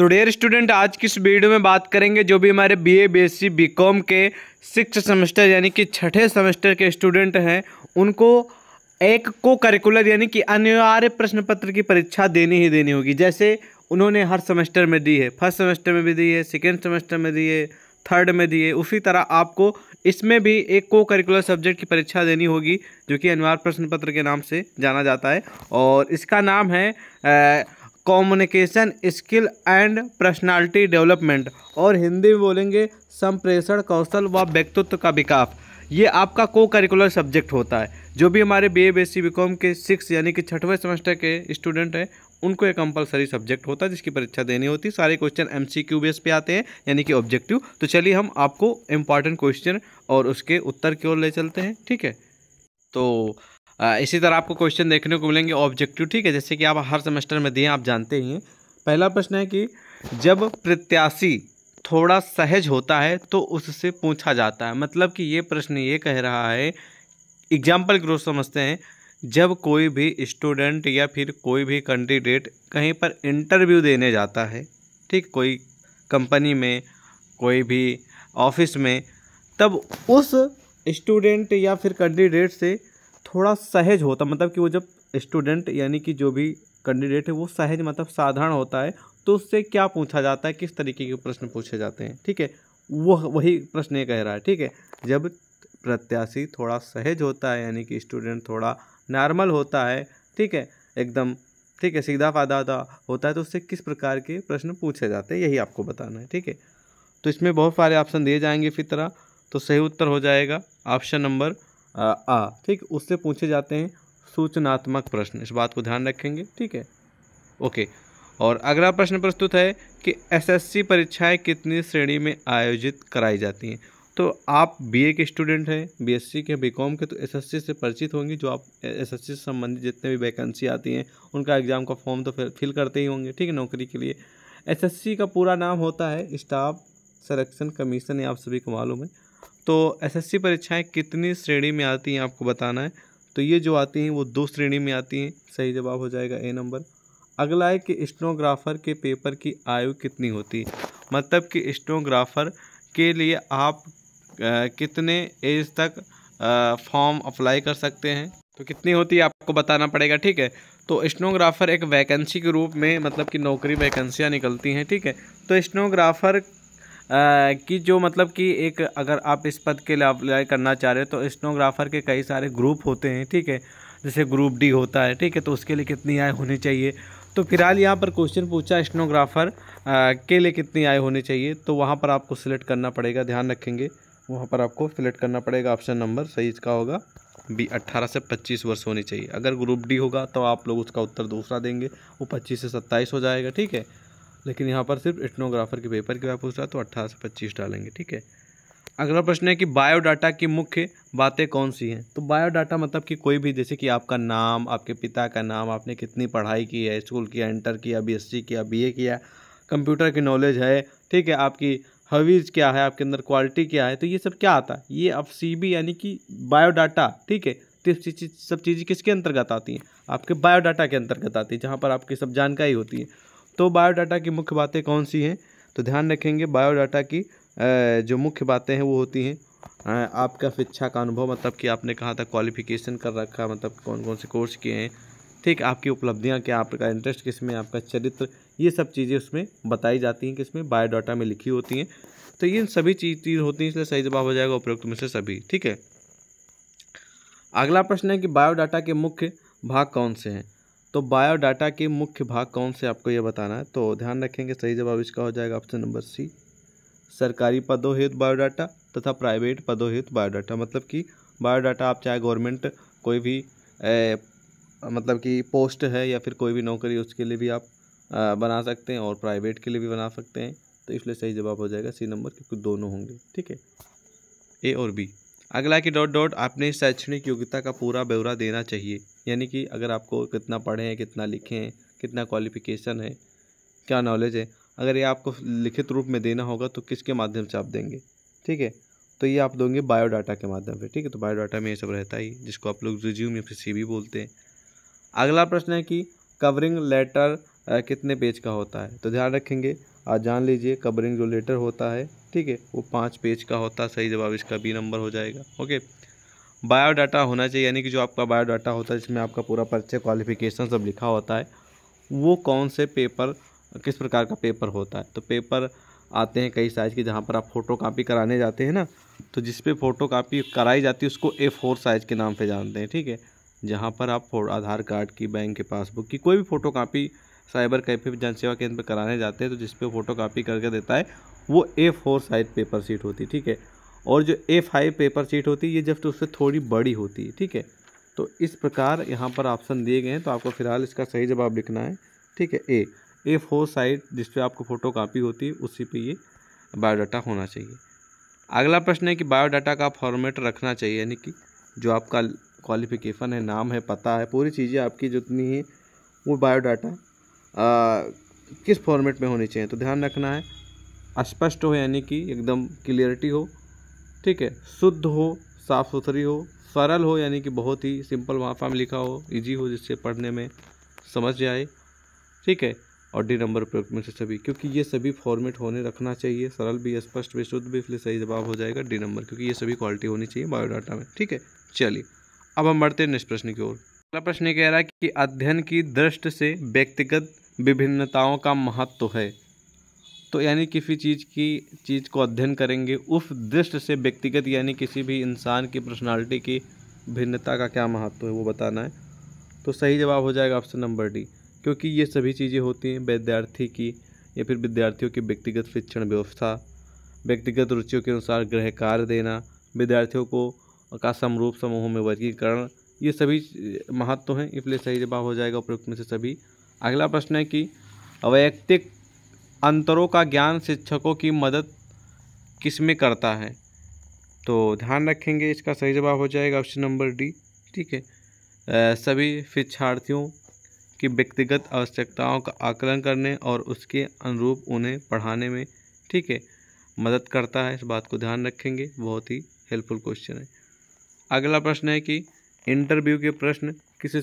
तो dear student आज की इस वीडियो में बात करेंगे जो भी हमारे बीए बीएससी बीकॉम के सिक्स सेमेस्टर यानी कि छठे सेमेस्टर के स्टूडेंट हैं उनको एक को करिकुलर यानी कि अनिवार्य प्रश्न पत्र की परीक्षा देनी ही देनी होगी जैसे उन्होंने हर सेमेस्टर में दी है फर्स्ट सेमेस्टर में भी दी है सेकेंड सेमेस्टर में दी है थर्ड में दिए उसी तरह आपको इसमें भी एक को करिकुलर सब्जेक्ट की परीक्षा देनी होगी जो कि अनिवार्य प्रश्न पत्र के नाम से जाना जाता है और इसका नाम है uh, communication skill and personality development और हिंदी में बोलेंगे संप्रेषण कौशल व व्यक्तित्व का विकास ये आपका को करिकुलर सब्जेक्ट होता है जो भी हमारे B A B C B com के सिक्स यानी कि छठवें सेमेस्टर के स्टूडेंट हैं उनको एक कंपलसरी सब्जेक्ट होता है जिसकी परीक्षा देनी होती है सारे question M C Q base पे आते हैं यानी कि ऑब्जेक्टिव तो चलिए हम आपको इम्पॉर्टेंट क्वेश्चन और उसके उत्तर की ओर ले चलते हैं ठीक है तो इसी तरह आपको क्वेश्चन देखने को मिलेंगे ऑब्जेक्टिव ठीक है जैसे कि आप हर सेमेस्टर में दिए आप जानते ही हैं पहला प्रश्न है कि जब प्रत्याशी थोड़ा सहज होता है तो उससे पूछा जाता है मतलब कि ये प्रश्न ये कह रहा है एग्जाम्पल के समझते हैं जब कोई भी स्टूडेंट या फिर कोई भी कैंडिडेट कहीं पर इंटरव्यू देने जाता है ठीक कोई कंपनी में कोई भी ऑफिस में तब उस स्टूडेंट या फिर कैंडिडेट से थोड़ा सहज होता मतलब कि वो जब स्टूडेंट यानी कि जो भी कैंडिडेट है वो सहज मतलब साधारण होता है तो उससे क्या पूछा जाता है किस तरीके के प्रश्न पूछे जाते हैं ठीक है वो वही प्रश्न ये कह रहा है ठीक है जब प्रत्याशी थोड़ा सहज होता है यानी कि स्टूडेंट थोड़ा नॉर्मल होता है ठीक है एकदम ठीक है सीधा फादा होता है तो उससे किस प्रकार के प्रश्न पूछे जाते हैं यही आपको बताना है ठीक है तो इसमें बहुत सारे ऑप्शन दिए जाएंगे फिर तरह तो सही उत्तर हो जाएगा ऑप्शन नंबर आ, आ ठीक उससे पूछे जाते हैं सूचनात्मक प्रश्न इस बात को ध्यान रखेंगे ठीक है ओके और अगला प्रश्न प्रस्तुत है कि एसएससी परीक्षाएं कितनी श्रेणी में आयोजित कराई जाती हैं तो आप बीए के स्टूडेंट हैं बीएससी के बीकॉम के तो एसएससी से परिचित होंगे जो आप एसएससी से संबंधित जितने भी वैकेंसी आती हैं उनका एग्ज़ाम का फॉर्म तो फिल करते ही होंगे ठीक है नौकरी के लिए एसएससी का पूरा नाम होता है स्टाफ सिलेक्शन कमीशन या आप सभी को मालूम है तो एसएससी परीक्षाएं कितनी श्रेणी में आती हैं आपको बताना है तो ये जो आती हैं वो दो श्रेणी में आती हैं सही जवाब हो जाएगा ए नंबर अगला है कि स्टोनोग्राफर के पेपर की आयु कितनी होती है मतलब कि स्टोनोग्राफर के लिए आप कितने एज तक फॉर्म अप्लाई कर सकते हैं तो कितनी होती है आपको बताना पड़ेगा ठीक है तो स्नोग्राफर एक वैकेंसी के रूप में मतलब कि नौकरी वैकेंसियाँ निकलती हैं ठीक है तो स्नोग्राफर कि जो मतलब कि एक अगर आप इस पद के लिए अप्लाई करना चाह रहे हो तो स्नोग्राफर के कई सारे ग्रुप होते हैं ठीक है जैसे ग्रुप डी होता है ठीक है तो उसके लिए कितनी आय होनी चाहिए तो फिलहाल यहाँ पर क्वेश्चन पूछा स्नोग्राफर के लिए कितनी आय होनी चाहिए तो वहाँ पर आपको सिलेक्ट करना पड़ेगा ध्यान रखेंगे वहाँ पर आपको सिलेक्ट करना पड़ेगा ऑप्शन नंबर सही इसका होगा बी अट्ठारह से पच्चीस वर्ष होनी चाहिए अगर ग्रुप डी होगा तो आप लोग उसका उत्तर दूसरा देंगे वो पच्चीस से सत्ताईस हो जाएगा ठीक है लेकिन यहाँ पर सिर्फ इटनोग्राफर के पेपर की बात पूछ रहा है तो अट्ठारह से पच्चीस डालेंगे ठीक है अगला प्रश्न है कि बायोडाटा की मुख्य बातें कौन सी हैं तो बायोडाटा मतलब कि कोई भी जैसे कि आपका नाम आपके पिता का नाम आपने कितनी पढ़ाई की है स्कूल किया इंटर किया बीएससी किया बीए किया कंप्यूटर की नॉलेज है ठीक है आपकी हवीज़ क्या है आपके अंदर क्वालिटी क्या है तो ये सब क्या आता है ये अब सी यानी कि बायोडाटा ठीक है तो सब चीज़ें किसके अंतर्गत आती हैं आपके बायोडाटा के अंतर्गत आती है जहाँ पर आपकी सब जानकारी होती है तो बायोडाटा की मुख्य बातें कौन सी हैं तो ध्यान रखेंगे बायोडाटा की जो मुख्य बातें हैं वो होती हैं आपका शिक्षा का अनुभव मतलब कि आपने कहा था क्वालिफिकेशन कर रखा मतलब कौन कौन से कोर्स किए हैं ठीक आपकी उपलब्धियाँ क्या आपका इंटरेस्ट किस में आपका चरित्र ये सब चीज़ें उसमें बताई जाती हैं किसमें बायोडाटा में लिखी होती हैं तो ये सभी चीज़ होती हैं इसलिए सही जवाब हो जाएगा उपयुक्त में से सभी ठीक है अगला प्रश्न है कि बायोडाटा के मुख्य भाग कौन से हैं तो बायोडाटा के मुख्य भाग कौन से आपको ये बताना है तो ध्यान रखेंगे सही जवाब इसका हो जाएगा ऑप्शन नंबर सी सरकारी पदों हेतु बायोडाटा तथा प्राइवेट पदों हेतु बायोडाटा मतलब कि बायोडाटा आप चाहे गवर्नमेंट कोई भी ए, मतलब कि पोस्ट है या फिर कोई भी नौकरी उसके लिए भी आप आ, बना सकते हैं और प्राइवेट के लिए भी बना सकते हैं तो इसलिए सही जवाब हो जाएगा सी नंबर क्योंकि दोनों होंगे ठीक है ए और बी अगला कि डॉट डॉट आपने शैक्षणिक योग्यता का पूरा ब्यौरा देना चाहिए यानी कि अगर आपको कितना पढ़े हैं कितना लिखे हैं कितना क्वालिफिकेशन है क्या नॉलेज है अगर ये आपको लिखित रूप में देना होगा तो किसके माध्यम से आप देंगे ठीक है तो ये आप दोगे बायोडाटा के माध्यम से ठीक है तो बायोडाटा में ये सब रहता ही जिसको आप लोग रिज्यूम या फिर सी बोलते हैं अगला प्रश्न है कि कवरिंग लेटर कितने पेज का होता है तो ध्यान रखेंगे आज जान लीजिए कवरिंग जो लेटर होता है ठीक है वो पाँच पेज का होता सही जवाब इसका बी नंबर हो जाएगा ओके बायोडाटा होना चाहिए यानी कि जो आपका बायोडाटा होता है जिसमें आपका पूरा परिचय क्वालिफिकेशन सब लिखा होता है वो कौन से पेपर किस प्रकार का पेपर होता है तो पेपर आते हैं कई साइज़ के जहाँ पर आप फ़ोटो कापी कराने जाते हैं ना तो जिस पे फ़ोटो कापी कराई जाती है उसको ए फोर साइज़ के नाम से जानते हैं ठीक है जहाँ पर आप आधार कार्ड की बैंक के पासबुक की कोई भी फ़ोटो कापी साइबर कैफे जन सेवा केंद्र पर कराने जाते हैं तो जिस पे फ़ोटो कापी करके देता है वो A four size paper sheet होती है ठीक है और जो ए फाइव पेपर सीट होती है ये जस्ट उससे थोड़ी बड़ी होती है ठीक है तो इस प्रकार यहाँ पर ऑप्शन दिए गए हैं तो आपको फिलहाल इसका सही जवाब लिखना है ठीक है ए ए फोर साइड जिस पर आपको फ़ोटो कापी होती है उसी पे ये बायोडाटा होना चाहिए अगला प्रश्न है कि बायोडाटा का फॉर्मेट रखना चाहिए यानी कि जो आपका क्वालिफिकेशन है नाम है पता है पूरी चीज़ें आपकी जितनी है वो बायोडाटा किस फॉर्मेट में होनी चाहिए तो ध्यान रखना है स्पष्ट हो यानी कि एकदम क्लियरिटी हो ठीक है शुद्ध हो साफ़ सुथरी हो सरल हो यानी कि बहुत ही सिंपल वहाँ में लिखा हो इजी हो जिससे पढ़ने में समझ जाए ठीक है और डी नंबर प्रयुक्त में से सभी क्योंकि ये सभी फॉर्मेट होने रखना चाहिए सरल भी स्पष्ट भी शुद्ध भी इसलिए सही जवाब हो जाएगा डी नंबर क्योंकि ये सभी क्वालिटी होनी चाहिए बायोडाटा में ठीक है चलिए अब हम बढ़ते हैं नेक्स्ट प्रश्न की ओर अगला प्रश्न कह रहा है कि अध्ययन की दृष्टि से व्यक्तिगत विभिन्नताओं का महत्व है तो यानी किसी चीज़ की चीज़ को अध्ययन करेंगे उस दृष्टि से व्यक्तिगत यानी किसी भी इंसान की पर्सनालिटी की भिन्नता का क्या महत्व है वो बताना है तो सही जवाब हो जाएगा ऑप्शन नंबर डी क्योंकि ये सभी चीज़ें होती हैं विद्यार्थी की या फिर विद्यार्थियों की व्यक्तिगत शिक्षण व्यवस्था व्यक्तिगत रुचियों के अनुसार गृह कार्य देना विद्यार्थियों को का समरूप समूहों में वर्गीकरण ये सभी महत्व हैं इसलिए सही जवाब हो जाएगा उपयुक्त में से सभी अगला प्रश्न है कि अवैयक्तिक अंतरों का ज्ञान शिक्षकों की मदद किस में करता है तो ध्यान रखेंगे इसका सही जवाब हो जाएगा ऑप्शन नंबर डी ठीक है सभी शिक्षार्थियों की व्यक्तिगत आवश्यकताओं का आकलन करने और उसके अनुरूप उन्हें पढ़ाने में ठीक है मदद करता है इस बात को ध्यान रखेंगे बहुत ही हेल्पफुल क्वेश्चन है अगला प्रश्न है कि इंटरव्यू के प्रश्न किसी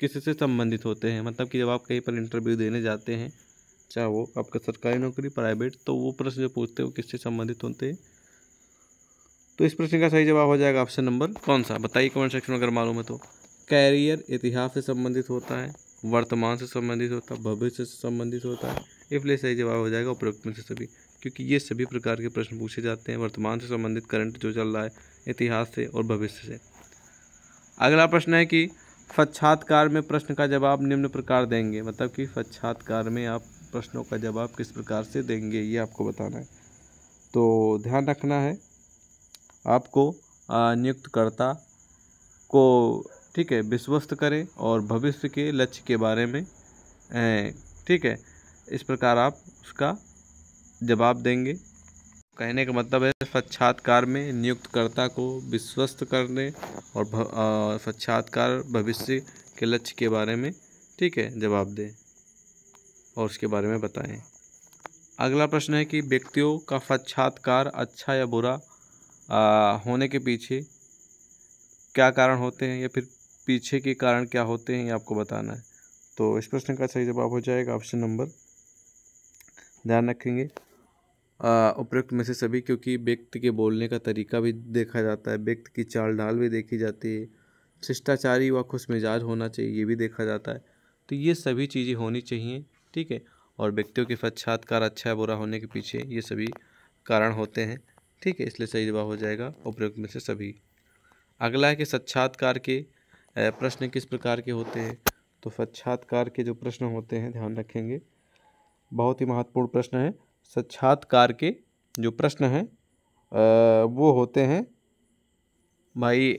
किसी से संबंधित होते हैं मतलब कि जब आप कहीं पर इंटरव्यू देने जाते हैं चाहे वो आपका सरकारी नौकरी प्राइवेट तो वो प्रश्न जो पूछते हैं वो किससे संबंधित होते हैं तो इस प्रश्न का सही जवाब हो जाएगा ऑप्शन नंबर कौन सा बताइए कमेंट सेक्शन में अगर मालूम है तो कैरियर इतिहास से संबंधित होता है वर्तमान से संबंधित होता है भविष्य से संबंधित होता है इसलिए सही जवाब हो जाएगा उपयुक्त में से सभी क्योंकि ये सभी प्रकार के प्रश्न पूछे जाते हैं वर्तमान से संबंधित करंट जो चल रहा है इतिहास से और भविष्य से अगला प्रश्न है कि साक्षात्कार में प्रश्न का जवाब निम्न प्रकार देंगे मतलब कि साक्षात्कार में आप प्रश्नों का जवाब किस प्रकार से देंगे ये आपको बताना है तो ध्यान रखना है आपको नियुक्तकर्ता को ठीक है विश्वस्त करें और भविष्य के लक्ष्य के बारे में ठीक है इस प्रकार आप उसका जवाब देंगे कहने का मतलब है साक्षात्कार में नियुक्तकर्ता को विश्वस्त करने और साक्षात्कार भविष्य के लक्ष्य के बारे में ठीक है जवाब दें और उसके बारे में बताएं अगला प्रश्न है कि व्यक्तियों का साक्षात्कार अच्छा या बुरा आ, होने के पीछे क्या कारण होते हैं या फिर पीछे के कारण क्या होते हैं ये आपको बताना है तो इस प्रश्न का सही जवाब हो जाएगा ऑप्शन नंबर ध्यान रखेंगे उपयुक्त में से सभी क्योंकि व्यक्ति के बोलने का तरीका भी देखा जाता है व्यक्ति की चाल ढाल भी देखी जाती है शिष्टाचारी व खुश मिजाज होना चाहिए ये भी देखा जाता है तो ये सभी चीज़ें होनी चाहिए ठीक है और व्यक्तियों के साक्षात्कार अच्छा है बुरा होने के पीछे ये सभी कारण होते हैं ठीक है इसलिए सही जवाब हो जाएगा उपयुक्त में से सभी अगला है कि साक्षात्कार के प्रश्न किस प्रकार के होते हैं तो साक्षात्कार के जो प्रश्न होते हैं ध्यान रखेंगे बहुत ही महत्वपूर्ण प्रश्न है साक्षात्कार के जो प्रश्न हैं वो होते हैं भाई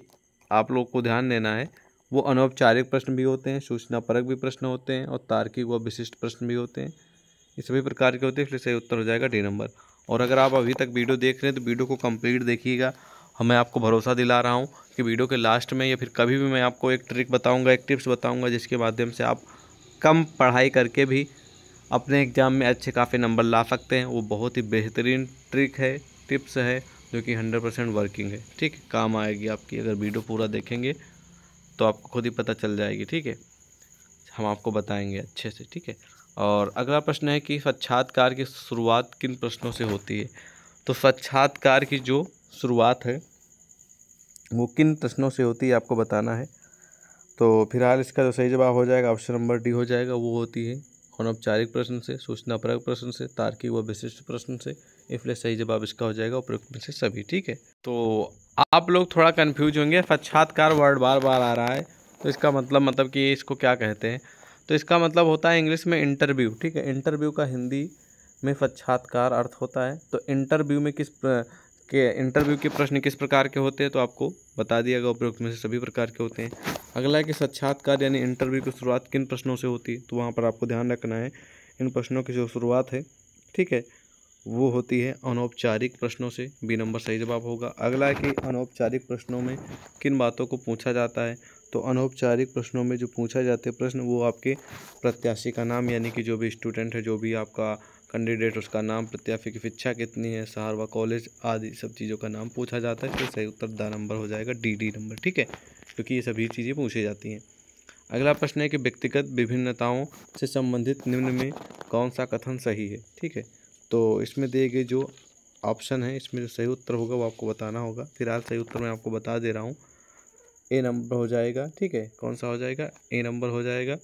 आप लोग को ध्यान देना है वो अनौपचारिक प्रश्न भी होते हैं सूचना परक भी प्रश्न होते हैं और तार्किक व विशिष्ट प्रश्न भी होते हैं ये सभी प्रकार के होते हैं इसलिए सही उत्तर हो जाएगा डी नंबर और अगर आप अभी तक वीडियो देख रहे हैं तो वीडियो को कंप्लीट देखिएगा हमें हाँ, आपको भरोसा दिला रहा हूँ कि वीडियो के लास्ट में या फिर कभी भी मैं आपको एक ट्रिक बताऊँगा एक टिप्स बताऊँगा जिसके माध्यम से आप कम पढ़ाई करके भी अपने एग्ज़ाम में अच्छे काफ़ी नंबर ला सकते हैं वो बहुत ही बेहतरीन ट्रिक है टिप्स है जो कि हंड्रेड परसेंट वर्किंग है ठीक काम आएगी आपकी अगर वीडियो पूरा देखेंगे तो आपको खुद ही पता चल जाएगी ठीक है हम आपको बताएंगे अच्छे से ठीक है और अगला प्रश्न है कि साक्षात्कार की शुरुआत किन प्रश्नों से होती है तो साक्षात्कार की जो शुरुआत है वो किन प्रश्नों से होती है आपको बताना है तो फिलहाल इसका जो सही जवाब हो जाएगा ऑप्शन नंबर डी हो जाएगा वो होती है अनौपचारिक प्रश्न से सूचनापरक प्रश्न से तार्किक व विशिष्ट प्रश्न से इसलिए सही जवाब इसका हो जाएगा उपयुक्त में से सभी ठीक है तो आप लोग थोड़ा कन्फ्यूज होंगे साक्षात्कार वर्ड बार बार आ रहा है तो इसका मतलब मतलब कि इसको क्या कहते हैं तो इसका मतलब होता है इंग्लिश में इंटरव्यू ठीक है इंटरव्यू का हिंदी में साक्षात्कार अर्थ होता है तो इंटरव्यू में किस के इंटरव्यू के प्रश्न किस प्रकार के होते हैं तो आपको बता दिया गया उपयुक्त में से सभी प्रकार के होते हैं अगला है कि साक्षात्कार यानी इंटरव्यू की शुरुआत किन प्रश्नों से होती है तो वहाँ पर आपको ध्यान रखना है इन प्रश्नों की जो शुरुआत है ठीक है वो होती है अनौपचारिक प्रश्नों से बी नंबर सही जवाब होगा अगला है कि अनौपचारिक प्रश्नों में किन बातों को पूछा जाता है तो अनौपचारिक प्रश्नों में जो पूछा जाते हैं प्रश्न वो आपके प्रत्याशी का नाम यानी कि जो भी स्टूडेंट है जो भी आपका कैंडिडेट उसका नाम प्रत्याशी की शिक्षा कितनी है शहर व कॉलेज आदि सब चीज़ों का नाम पूछा जाता है तो सही उत्तर दा नंबर हो जाएगा डी डी नंबर ठीक है क्योंकि ये सभी चीज़ें पूछी जाती हैं अगला प्रश्न है कि व्यक्तिगत विभिन्नताओं से संबंधित निम्न में कौन सा कथन सही है ठीक है तो इसमें दिए गए जो ऑप्शन है इसमें जो सही उत्तर होगा वो आपको बताना होगा फिलहाल सही उत्तर मैं आपको बता दे रहा हूँ ए नंबर हो जाएगा ठीक है कौन सा हो जाएगा ए नंबर हो जाएगा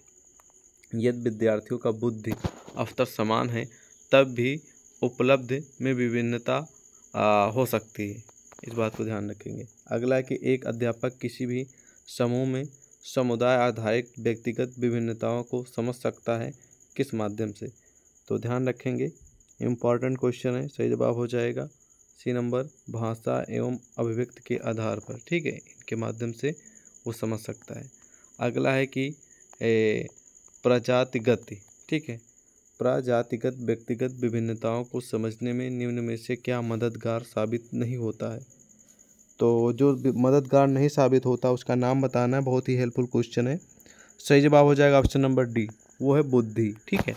यदि विद्यार्थियों का बुद्धि अवतर समान है तब भी उपलब्ध में विभिन्नता हो सकती है इस बात को ध्यान रखेंगे अगला कि एक अध्यापक किसी भी समूह में समुदाय आधारित व्यक्तिगत विभिन्नताओं को समझ सकता है किस माध्यम से तो ध्यान रखेंगे इम्पॉर्टेंट क्वेश्चन है सही जवाब हो जाएगा सी नंबर भाषा एवं अभिव्यक्त के आधार पर ठीक है इनके माध्यम से वो समझ सकता है अगला है कि प्रजातिगत ठीक है प्राजातिगत व्यक्तिगत विभिन्नताओं को समझने में निम्न में से क्या मददगार साबित नहीं होता है तो जो मददगार नहीं साबित होता उसका नाम बताना बहुत ही हेल्पफुल क्वेश्चन है सही जवाब हो जाएगा ऑप्शन नंबर डी वो है बुद्धि ठीक है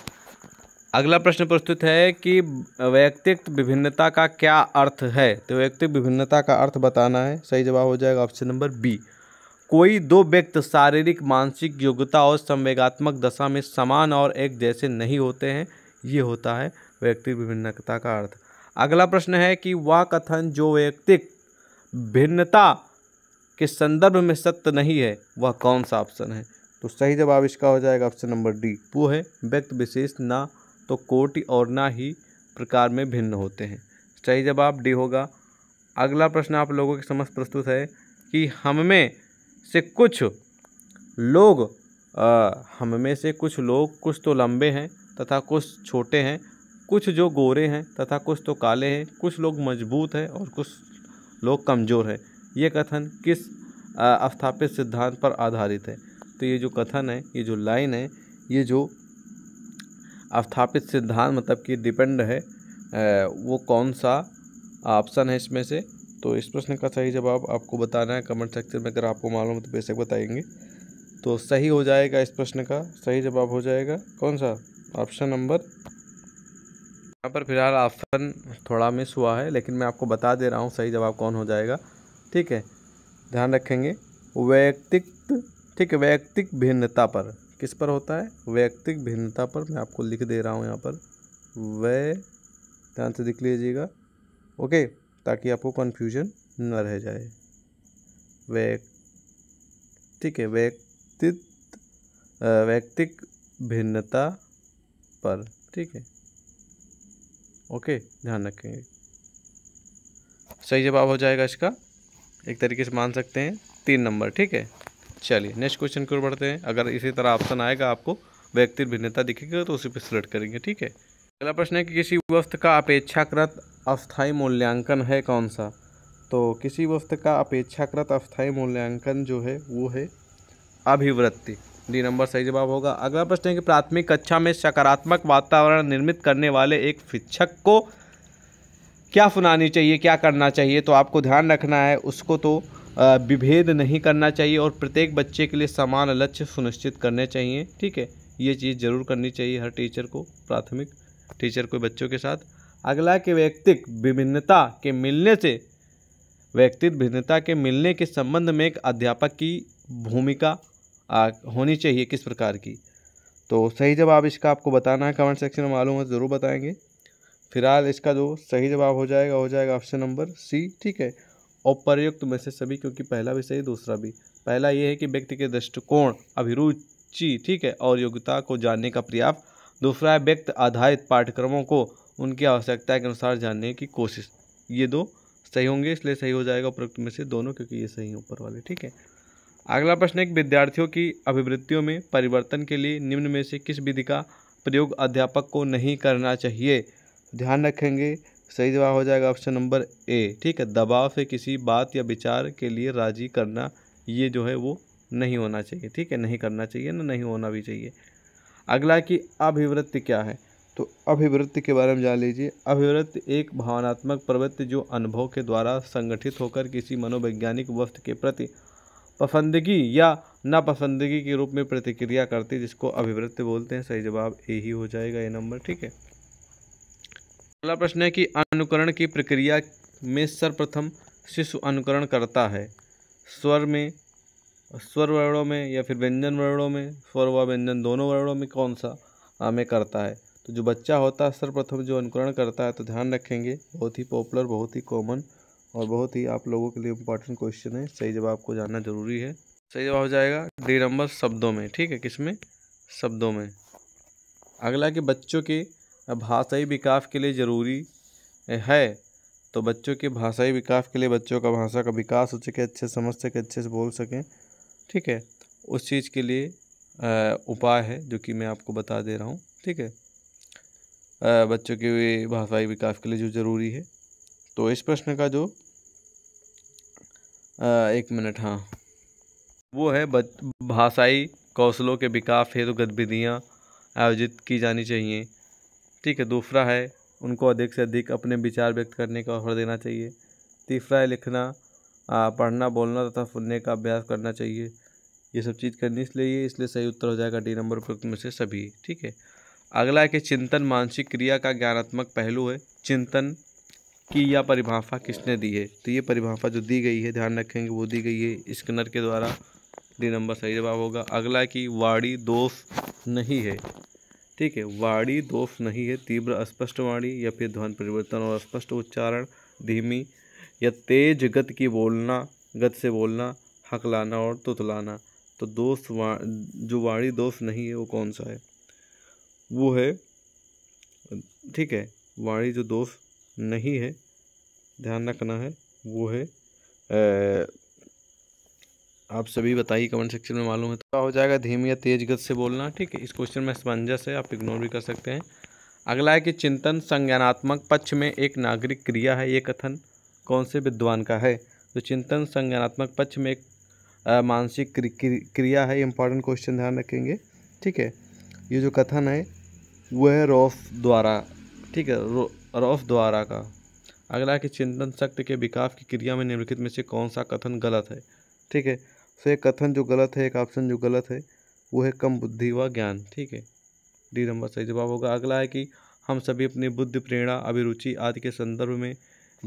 अगला प्रश्न प्रस्तुत है कि व्यक्तित्व विभिन्नता का क्या अर्थ है तो व्यक्तिक विभिन्नता का अर्थ बताना है सही जवाब हो जाएगा ऑप्शन नंबर बी कोई दो व्यक्ति शारीरिक मानसिक योग्यता और संवेगात्मक दशा में समान और एक जैसे नहीं होते हैं ये होता है व्यक्तिक विभिन्नता का अर्थ अगला प्रश्न है कि वह कथन जो व्यक्तिक भिन्नता के संदर्भ में सत्य नहीं है वह कौन सा ऑप्शन है तो सही जवाब इसका हो जाएगा ऑप्शन नंबर डी वो है व्यक्ति विशेष ना तो कोटि और ना ही प्रकार में भिन्न होते हैं सही जवाब डी होगा अगला प्रश्न आप लोगों के समक्ष प्रस्तुत है कि हम में से कुछ लोग हम में से कुछ लोग कुछ तो लंबे हैं तथा कुछ छोटे हैं कुछ जो गोरे हैं तथा कुछ तो काले हैं कुछ लोग मजबूत हैं और कुछ लोग कमज़ोर हैं ये कथन किस अस्थापित सिद्धांत पर आधारित है तो ये जो कथन है ये जो लाइन है ये जो स्थापित सिद्धांत मतलब कि डिपेंड है वो कौन सा ऑप्शन है इसमें से तो इस प्रश्न का सही जवाब आपको बताना है कमेंट सेक्शन में अगर आपको मालूम है तो बेशक बताएंगे तो सही हो जाएगा इस प्रश्न का सही जवाब हो जाएगा कौन सा ऑप्शन नंबर यहाँ पर फिलहाल ऑप्शन थोड़ा मिस हुआ है लेकिन मैं आपको बता दे रहा हूँ सही जवाब कौन हो जाएगा ठीक है ध्यान रखेंगे वैयक्तिक ठीक है वैयक्तिक भिन्नता पर किस पर होता है व्यक्तिक भिन्नता पर मैं आपको लिख दे रहा हूँ यहाँ पर वह ध्यान से लिख लीजिएगा ओके ताकि आपको कन्फ्यूजन न रह जाए व्यक् ठीक है व्यक्तित्व व्यक्तिक भिन्नता पर ठीक है ओके ध्यान रखेंगे सही जवाब हो जाएगा इसका एक तरीके से मान सकते हैं तीन नंबर ठीक है चलिए नेक्स्ट क्वेश्चन की ओर बढ़ते हैं अगर इसी तरह ऑप्शन आएगा आपको व्यक्ति भिन्नता दिखेगा तो उसी पर सिलेक्ट करेंगे ठीक है अगला प्रश्न है कि किसी वस्तु का अपेक्षाकृत अस्थायी मूल्यांकन है कौन सा तो किसी वस्तु का अपेक्षाकृत अस्थायी मूल्यांकन जो है वो है अभिवृत्ति डी नंबर सही जवाब होगा अगला प्रश्न है कि प्राथमिक कक्षा में सकारात्मक वातावरण निर्मित करने वाले एक शिक्षक को क्या सुनानी चाहिए क्या करना चाहिए तो आपको ध्यान रखना है उसको तो विभेद नहीं करना चाहिए और प्रत्येक बच्चे के लिए समान लक्ष्य सुनिश्चित करने चाहिए ठीक है ये चीज़ जरूर करनी चाहिए हर टीचर को प्राथमिक टीचर को बच्चों के साथ अगला के व्यक्तिक विभिन्नता के मिलने से व्यक्तित्व भिन्नता के मिलने के संबंध में एक अध्यापक की भूमिका होनी चाहिए किस प्रकार की तो सही जवाब इसका आपको बताना है कमेंट सेक्शन में मालूम है तो ज़रूर बताएंगे फिलहाल इसका जो सही जवाब हो जाएगा हो जाएगा ऑप्शन नंबर सी ठीक है औपर्युक्त में से सभी क्योंकि पहला भी सही दूसरा भी पहला ये है कि व्यक्ति के दृष्टिकोण अभिरुचि ठीक है और योग्यता को जानने का प्रयास दूसरा है व्यक्ति आधारित पाठ्यक्रमों को उनकी आवश्यकता के अनुसार जानने की कोशिश ये दो सही होंगे इसलिए सही हो जाएगा उपरोक्त में से दोनों क्योंकि ये सही है ऊपर वाले ठीक है अगला प्रश्न एक विद्यार्थियों की अभिवृत्तियों में परिवर्तन के लिए निम्न में से किस विधि का प्रयोग अध्यापक को नहीं करना चाहिए ध्यान रखेंगे सही जवाब हो जाएगा ऑप्शन नंबर ए ठीक है दबाव से किसी बात या विचार के लिए राजी करना ये जो है वो नहीं होना चाहिए ठीक है नहीं करना चाहिए ना नहीं होना भी चाहिए अगला कि अभिवृत्ति क्या है तो अभिवृत्ति के बारे में जान लीजिए अभिवृत्ति एक भावनात्मक प्रवृत्ति जो अनुभव के द्वारा संगठित होकर किसी मनोवैज्ञानिक वस्तु के प्रति पसंदगी या नापसंदगी के रूप में प्रतिक्रिया करती जिसको अभिवृत्ति बोलते हैं सही जवाब ए ही हो जाएगा ये नंबर ठीक है अगला प्रश्न है कि अनुकरण की प्रक्रिया में सर्वप्रथम शिशु अनुकरण करता है स्वर में स्वर वर्णों में या फिर व्यंजन वर्णों में स्वर व व्यंजन दोनों वर्णों में कौन सा हमें करता है तो जो बच्चा होता है सर्वप्रथम जो अनुकरण करता है तो ध्यान रखेंगे बहुत ही पॉपुलर बहुत ही कॉमन और बहुत ही आप लोगों के लिए इम्पॉर्टेंट क्वेश्चन है सही जवाब को जानना जरूरी है सही जवाब हो जाएगा डी नंबर शब्दों में ठीक है किसमें शब्दों में अगला कि बच्चों के भाषाई विकास के लिए ज़रूरी है तो बच्चों के भाषाई विकास के लिए बच्चों का भाषा का विकास हो सके अच्छे समझ सके अच्छे से बोल सकें ठीक है उस चीज़ के लिए उपाय है जो कि मैं आपको बता दे रहा हूँ ठीक है बच्चों के भाषाई विकास के लिए जो ज़रूरी है तो इस प्रश्न का जो एक मिनट हाँ वो है भाषाई कौशलों के विकास हेतु तो गतिविधियाँ आयोजित की जानी चाहिए ठीक है दूसरा है उनको अधिक से अधिक अपने विचार व्यक्त करने का अवसर देना चाहिए तीसरा है लिखना पढ़ना बोलना तथा सुनने का अभ्यास करना चाहिए ये सब चीज़ करनी इसलिए इसलिए सही उत्तर हो जाएगा डी नंबर उपयुक्त में से सभी ठीक है अगला है कि चिंतन मानसिक क्रिया का ज्ञानात्मक पहलू है चिंतन की यह परिभाषा किसने दी है तो ये परिभाषा जो दी गई है ध्यान रखेंगे वो दी गई है स्कनर के द्वारा डी नंबर सही जवाब होगा अगला है कि वाड़ी दोष नहीं है ठीक है वाणी दोष नहीं है तीव्र स्पष्ट वाणी या फिर ध्वन परिवर्तन और स्पष्ट उच्चारण धीमी या तेज गत की बोलना गत से बोलना हकलाना और तुतलाना तो दोष वा जो वाणी दोष नहीं है वो कौन सा है वो है ठीक है वाणी जो दोष नहीं है ध्यान रखना है वो है आप सभी बताइए कमेंट सेक्शन में मालूम है तो हो जाएगा धीम या तेज गत से बोलना ठीक है इस क्वेश्चन में असमंजस है आप इग्नोर भी कर सकते हैं अगला है कि चिंतन संज्ञानात्मक पक्ष में एक नागरिक क्रिया है ये कथन कौन से विद्वान का है तो चिंतन संज्ञानात्मक पक्ष में एक मानसिक क्रिया है इंपॉर्टेंट क्वेश्चन ध्यान रखेंगे ठीक है ये जो कथन है वह है रौफ द्वारा ठीक है रौफ द्वारा का अगला है कि चिंतन शक्ति के विकास की क्रिया में निम्नलिखित में से कौन सा कथन गलत है ठीक है सो एक कथन जो गलत है एक ऑप्शन जो गलत है वो है कम बुद्धि व ज्ञान ठीक है डी नंबर सही जवाब होगा अगला है कि हम सभी अपनी बुद्धि प्रेरणा अभिरुचि आदि के संदर्भ में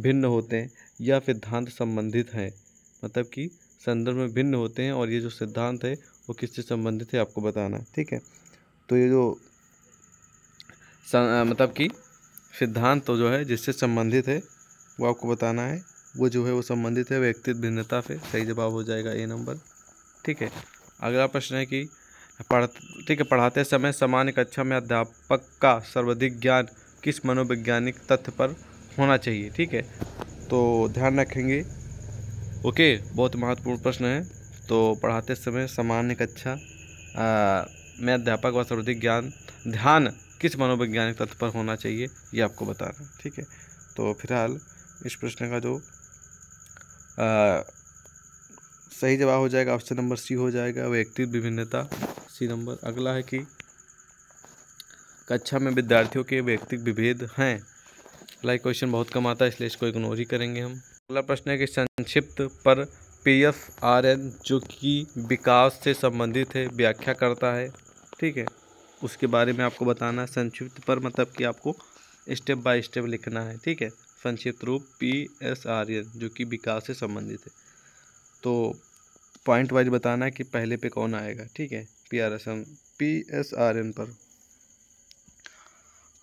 भिन्न होते हैं या सिद्धांत संबंधित हैं मतलब कि संदर्भ में भिन्न होते हैं और ये जो सिद्धांत है वो किससे संबंधित है आपको बताना है ठीक है तो ये जो मतलब कि सिद्धांत तो जो है जिससे संबंधित है वो आपको बताना है वो जो है वो संबंधित है व्यक्तित्व भिन्नता से सही जवाब हो जाएगा ए नंबर ठीक है अगला प्रश्न है कि पढ़ ठीक है पढ़ाते समय सामान्य कक्षा में अध्यापक का सर्वाधिक ज्ञान किस मनोवैज्ञानिक तथ्य पर होना चाहिए ठीक है तो ध्यान रखेंगे ओके बहुत महत्वपूर्ण प्रश्न है तो पढ़ाते समय सामान्य कक्षा में अध्यापक व सर्वाधिक ज्ञान ध्यान किस मनोवैज्ञानिक तत्व पर होना चाहिए ये आपको बताना ठीक है तो फिलहाल इस प्रश्न का जो आ, सही जवाब हो जाएगा ऑप्शन नंबर सी हो जाएगा व्यक्तित्व विभिन्नता सी नंबर अगला है कि कक्षा में विद्यार्थियों के व्यक्तिक विभेद हैं लाइक क्वेश्चन बहुत कम आता है इसलिए इसको इग्नोर ही करेंगे हम अगला प्रश्न है कि संक्षिप्त पर पी एफ आर एन जो कि विकास से संबंधित है व्याख्या करता है ठीक है उसके बारे में आपको बताना संक्षिप्त पर मतलब कि आपको स्टेप बाय स्टेप लिखना है ठीक है संक्षिप्त रूप पी एस आर एन जो कि विकास से संबंधित है तो पॉइंट वाइज बताना है कि पहले पे कौन आएगा ठीक है P R S M P S R N पर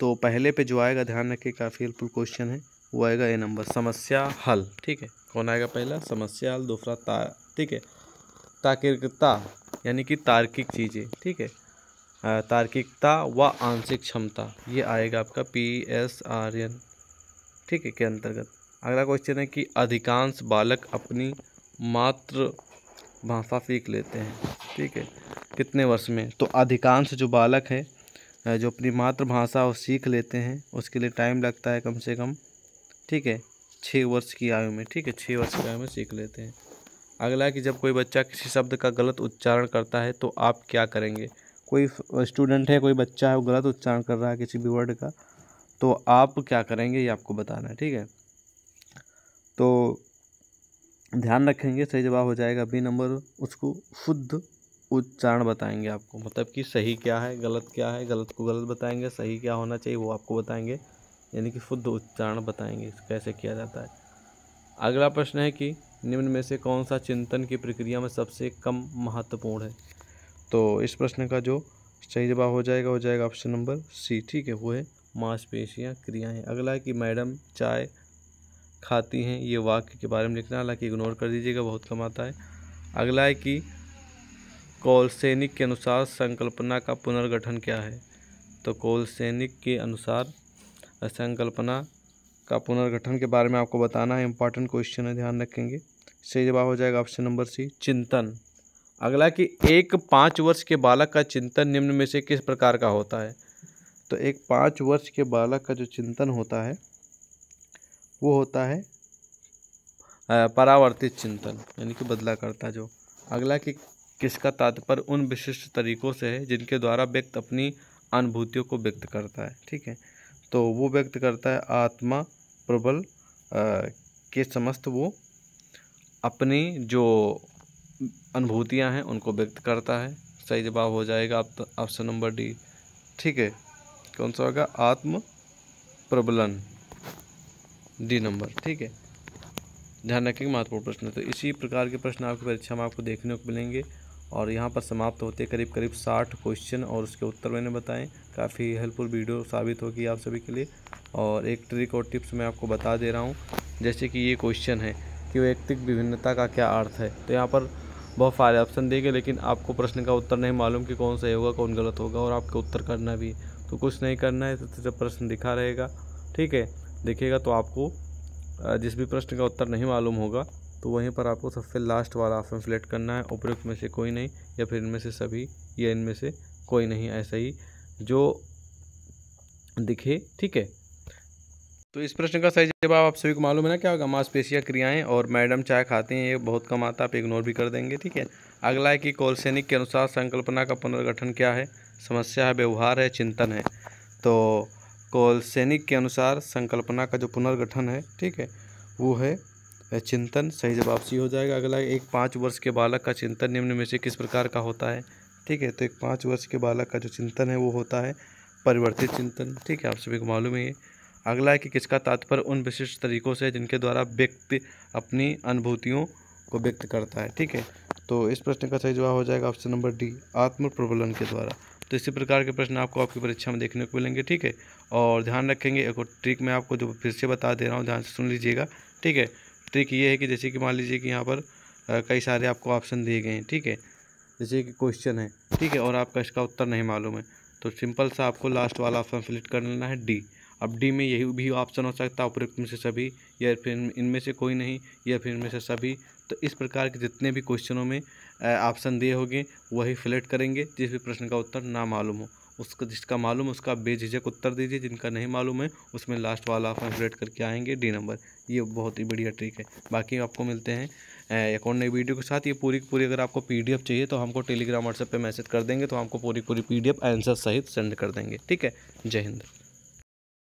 तो पहले पे जो आएगा ध्यान रखें काफ़ी हेल्पफुल क्वेश्चन है वो आएगा ए नंबर समस्या हल ठीक है कौन आएगा पहला समस्या हल दूसरा तार ठीक है तार्किकता यानी कि तार्किक चीज़ें ठीक है तार्किकता व आंशिक क्षमता ये आएगा आपका पी एस आर एन ठीक है के अंतर्गत अगला क्वेश्चन है कि अधिकांश बालक अपनी मात्र भाषा सीख लेते हैं ठीक है कितने वर्ष में तो अधिकांश जो बालक है जो अपनी मातृभाषा वो सीख लेते हैं उसके लिए टाइम लगता है कम से कम ठीक है छः वर्ष की आयु में ठीक है छः वर्ष की आयु में सीख लेते हैं अगला कि जब कोई बच्चा किसी शब्द का गलत उच्चारण करता है तो आप क्या करेंगे कोई स्टूडेंट है कोई बच्चा है वो गलत उच्चारण कर रहा है किसी भी वर्ड का तो आप क्या करेंगे ये आपको बताना है ठीक है तो ध्यान रखेंगे सही जवाब हो जाएगा बी नंबर उसको शुद्ध उच्चारण बताएंगे आपको मतलब कि सही क्या है गलत क्या है गलत को गलत बताएंगे सही क्या होना चाहिए वो आपको बताएंगे यानी कि शुद्ध उच्चारण बताएंगे कैसे किया जाता है अगला प्रश्न है कि निम्न में से कौन सा चिंतन की प्रक्रिया में सबसे कम महत्वपूर्ण है तो इस प्रश्न का जो सही जवाब हो जाएगा हो जाएगा ऑप्शन नंबर सी ठीक है वो है मांसपेशियाँ क्रियाएँ हैं अगला है कि मैडम चाय खाती हैं ये वाक्य के बारे में लिखना है हालांकि इग्नोर कर दीजिएगा बहुत कम आता है अगला है कि कौलसैनिक के अनुसार संकल्पना का पुनर्गठन क्या है तो कौलसैनिक के अनुसार संकल्पना का पुनर्गठन के बारे में आपको बताना है इंपॉर्टेंट क्वेश्चन है ध्यान रखेंगे सही जवाब हो जाएगा ऑप्शन नंबर सी चिंतन अगला कि एक पाँच वर्ष के बालक का चिंतन निम्न में से किस प्रकार का होता है तो एक पाँच वर्ष के बालक का जो चिंतन होता है वो होता है परावर्तित चिंतन यानी कि बदला करता जो अगला कि किसका तात्पर्य उन विशिष्ट तरीकों से है जिनके द्वारा व्यक्त अपनी अनुभूतियों को व्यक्त करता है ठीक है तो वो व्यक्त करता है आत्मा प्रबल के समस्त वो अपनी जो अनुभूतियां हैं उनको व्यक्त करता है सही जवाब हो जाएगा तो, ऑप्शन नंबर डी ठीक है कौन सा होगा आत्म प्रबलन डी नंबर ठीक है ध्यान रखेंगे महत्वपूर्ण प्रश्न है तो इसी प्रकार के प्रश्न आपकी परीक्षा में आपको देखने को मिलेंगे और यहाँ पर समाप्त होते करीब करीब साठ क्वेश्चन और उसके उत्तर मैंने बताएं काफ़ी हेल्पफुल वीडियो साबित होगी आप सभी के लिए और एक ट्रिक और टिप्स मैं आपको बता दे रहा हूँ जैसे कि ये क्वेश्चन है कि व्यक्तिक विभिन्नता का क्या अर्थ है तो यहाँ पर बहुत सारे ऑप्शन देंगे लेकिन आपको प्रश्न का उत्तर नहीं मालूम कि कौन सही होगा कौन गलत होगा और आपके उत्तर करना भी तो कुछ नहीं करना है तो जब प्रश्न दिखा रहेगा ठीक है देखिएगा तो आपको जिस भी प्रश्न का उत्तर नहीं मालूम होगा तो वहीं पर आपको सबसे लास्ट वाला ऑप्शन सेलेक्ट करना है उपयुक्त में से कोई नहीं या फिर इनमें से सभी या इनमें से कोई नहीं ऐसा ही जो दिखे ठीक है तो इस प्रश्न का सही जवाब आप सभी को मालूम है ना क्या होगा मांसपेशिया क्रियाएं और मैडम चाय खाते हैं ये बहुत कम आता आप इग्नोर भी कर देंगे ठीक है अगला है कि कौलसैनिक के अनुसार संकल्पना का पुनर्गठन क्या है समस्या है व्यवहार है चिंतन है तो कौल सैनिक के अनुसार संकल्पना का जो पुनर्गठन है ठीक है वो है चिंतन सही जवाब सी हो जाएगा अगला एक पाँच वर्ष के बालक का चिंतन निम्न में से किस प्रकार का होता है ठीक है तो एक पाँच वर्ष के बालक का जो चिंतन है वो होता है परिवर्तित चिंतन ठीक है आप सभी को मालूम है ये अगला है कि किसका तात्पर्य उन विशिष्ट तरीकों से जिनके द्वारा व्यक्ति अपनी अनुभूतियों को व्यक्त करता है ठीक है तो इस प्रश्न का सही जवाब हो जाएगा ऑप्शन नंबर डी आत्म प्रबलन के द्वारा तो इसी प्रकार के प्रश्न आपको आपकी परीक्षा में देखने को मिलेंगे ठीक है और ध्यान रखेंगे एक ट्रिक मैं आपको जो फिर से बता दे रहा हूँ ध्यान से सुन लीजिएगा ठीक है ट्रिक ये है कि जैसे कि मान लीजिए कि यहाँ पर कई सारे आपको ऑप्शन दिए गए हैं ठीक है जैसे कि क्वेश्चन है ठीक है और आपका इसका उत्तर नहीं मालूम है तो सिंपल सा आपको लास्ट वाला ऑप्शन सेलेक्ट कर लेना है डी अब डी में यही भी ऑप्शन हो सकता है उपरोक्त में से सभी या फिर इनमें से कोई नहीं या फिर इनमें से सभी तो इस प्रकार के जितने भी क्वेश्चनों में ऑप्शन दिए होंगे वही फिलेक्ट करेंगे जिस भी प्रश्न का उत्तर ना मालूम हो उसका जिसका मालूम है उसका बेझिझक उत्तर दीजिए जिनका नहीं मालूम है उसमें लास्ट वाला ऑप्शन सिलेक्ट करके आएंगे डी नंबर ये बहुत ही बढ़िया ट्रिक है बाकी आपको मिलते हैं एक और नई वीडियो के साथ ये पूरी पूरी अगर आपको पीडीएफ चाहिए तो हमको टेलीग्राम व्हाट्सएप पे मैसेज कर देंगे तो हमको पूरी पूरी पीडीएफ आंसर सहित सेंड कर देंगे ठीक है जय हिंद